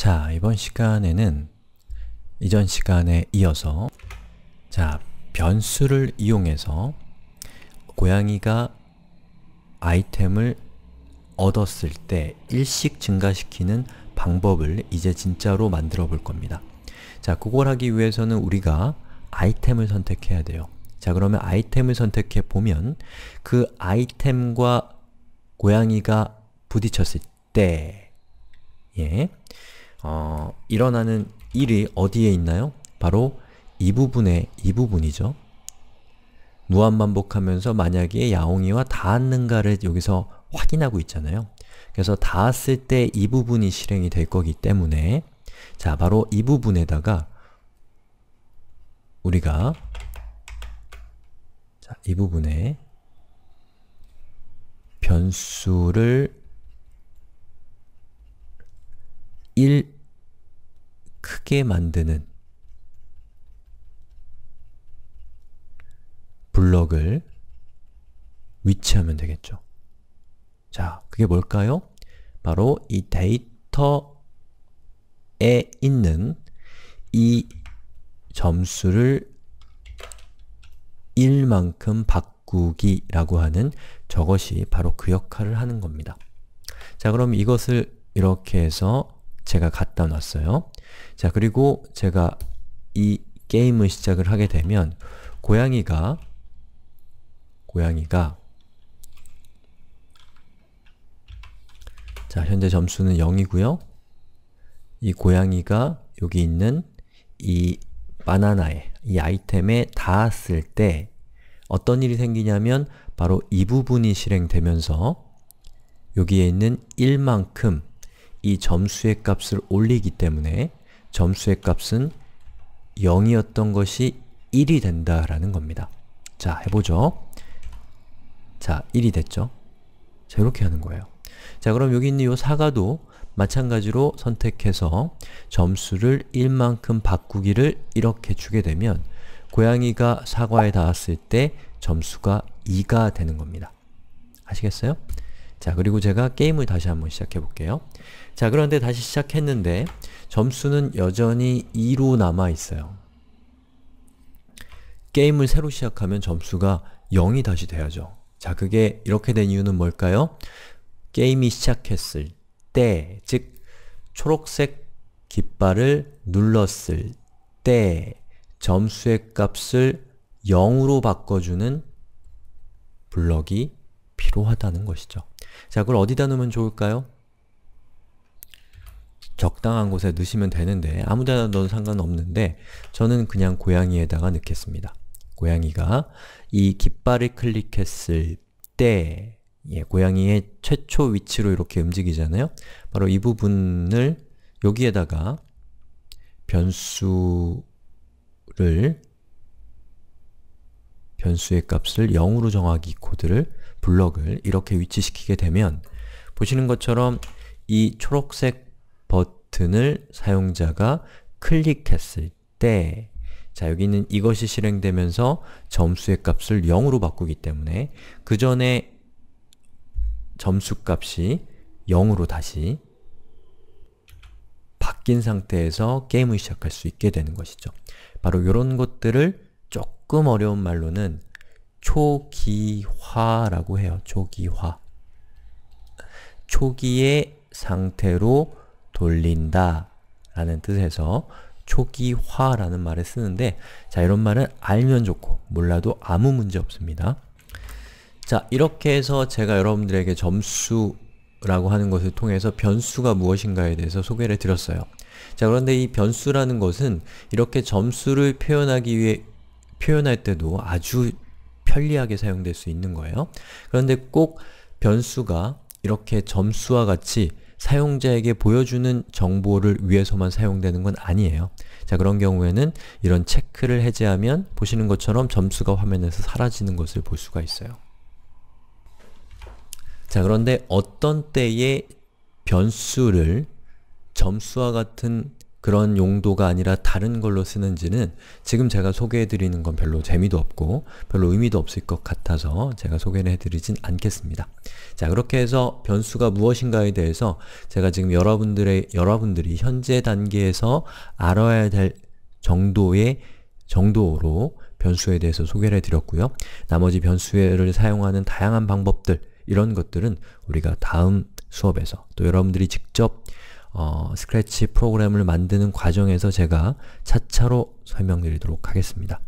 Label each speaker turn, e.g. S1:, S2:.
S1: 자, 이번 시간에는 이전 시간에 이어서 자, 변수를 이용해서 고양이가 아이템을 얻었을 때일식 증가시키는 방법을 이제 진짜로 만들어 볼 겁니다. 자, 그걸 하기 위해서는 우리가 아이템을 선택해야 돼요. 자, 그러면 아이템을 선택해 보면 그 아이템과 고양이가 부딪혔을 때 예, 어, 일어나는 일이 어디에 있나요? 바로 이 부분에 이 부분이죠. 무한반복하면서 만약에 야옹이와 닿았는가를 여기서 확인하고 있잖아요. 그래서 닿았을 때 이 부분이 실행이 될 거기 때문에 자, 바로 이 부분에다가 우리가 자, 이 부분에 변수를 1 크게 만드는 블럭을 위치하면 되겠죠. 자, 그게 뭘까요? 바로 이 데이터에 있는 이 점수를 1만큼 바꾸기라고 하는 저것이 바로 그 역할을 하는 겁니다. 자, 그럼 이것을 이렇게 해서 제가 갖다 놨어요. 자, 그리고 제가 이 게임을 시작을 하게 되면 고양이가 고양이가 자, 현재 점수는 0이고요. 이 고양이가 여기 있는 이 바나나에, 이 아이템에 닿았을 때 어떤 일이 생기냐면 바로 이 부분이 실행되면서 여기에 있는 1만큼 이 점수의 값을 올리기 때문에 점수의 값은 0이었던 것이 1이 된다라는 겁니다. 자, 해보죠. 자, 1이 됐죠? 자, 이렇게 하는 거예요. 자, 그럼 여기 있는 이사과도 마찬가지로 선택해서 점수를 1만큼 바꾸기를 이렇게 주게 되면 고양이가 사과에 닿았을 때 점수가 2가 되는 겁니다. 아시겠어요? 자, 그리고 제가 게임을 다시 한번 시작해볼게요. 자, 그런데 다시 시작했는데 점수는 여전히 2로 남아있어요. 게임을 새로 시작하면 점수가 0이 다시 돼야죠. 자, 그게 이렇게 된 이유는 뭘까요? 게임이 시작했을 때, 즉 초록색 깃발을 눌렀을 때 점수의 값을 0으로 바꿔주는 블럭이 필요하다는 것이죠. 자, 그걸 어디다 넣으면 좋을까요? 적당한 곳에 넣으시면 되는데 아무데나 넣어도 상관없는데 저는 그냥 고양이에다가 넣겠습니다. 고양이가 이 깃발을 클릭했을 때 예, 고양이의 최초 위치로 이렇게 움직이잖아요? 바로 이 부분을 여기에다가 변수를 변수의 값을 0으로 정하기 코드를 블럭을 이렇게 위치시키게 되면 보시는 것처럼 이 초록색 버튼을 사용자가 클릭했을 때 자, 여기 있는 이것이 실행되면서 점수의 값을 0으로 바꾸기 때문에 그 전에 점수 값이 0으로 다시 바뀐 상태에서 게임을 시작할 수 있게 되는 것이죠. 바로 이런 것들을 조금 어려운 말로는 초기화라고 해요. 초기화. 초기의 상태로 돌린다 라는 뜻에서 초기화라는 말을 쓰는데 자 이런 말은 알면 좋고 몰라도 아무 문제 없습니다. 자 이렇게 해서 제가 여러분들에게 점수라고 하는 것을 통해서 변수가 무엇인가에 대해서 소개를 드렸어요. 자 그런데 이 변수라는 것은 이렇게 점수를 표현하기 위해 표현할 때도 아주 편리하게 사용될 수 있는 거예요. 그런데 꼭 변수가 이렇게 점수와 같이 사용자에게 보여주는 정보를 위해서만 사용되는 건 아니에요. 자 그런 경우에는 이런 체크를 해제하면 보시는 것처럼 점수가 화면에서 사라지는 것을 볼 수가 있어요. 자 그런데 어떤 때에 변수를 점수와 같은 그런 용도가 아니라 다른 걸로 쓰는지는 지금 제가 소개해드리는 건 별로 재미도 없고 별로 의미도 없을 것 같아서 제가 소개를 해드리진 않겠습니다. 자 그렇게 해서 변수가 무엇인가에 대해서 제가 지금 여러분들의 여러분들이 현재 단계에서 알아야 될 정도의 정도로 변수에 대해서 소개를 해드렸고요. 나머지 변수를 사용하는 다양한 방법들 이런 것들은 우리가 다음 수업에서 또 여러분들이 직접 어, 스크래치 프로그램을 만드는 과정에서 제가 차차로 설명드리도록 하겠습니다.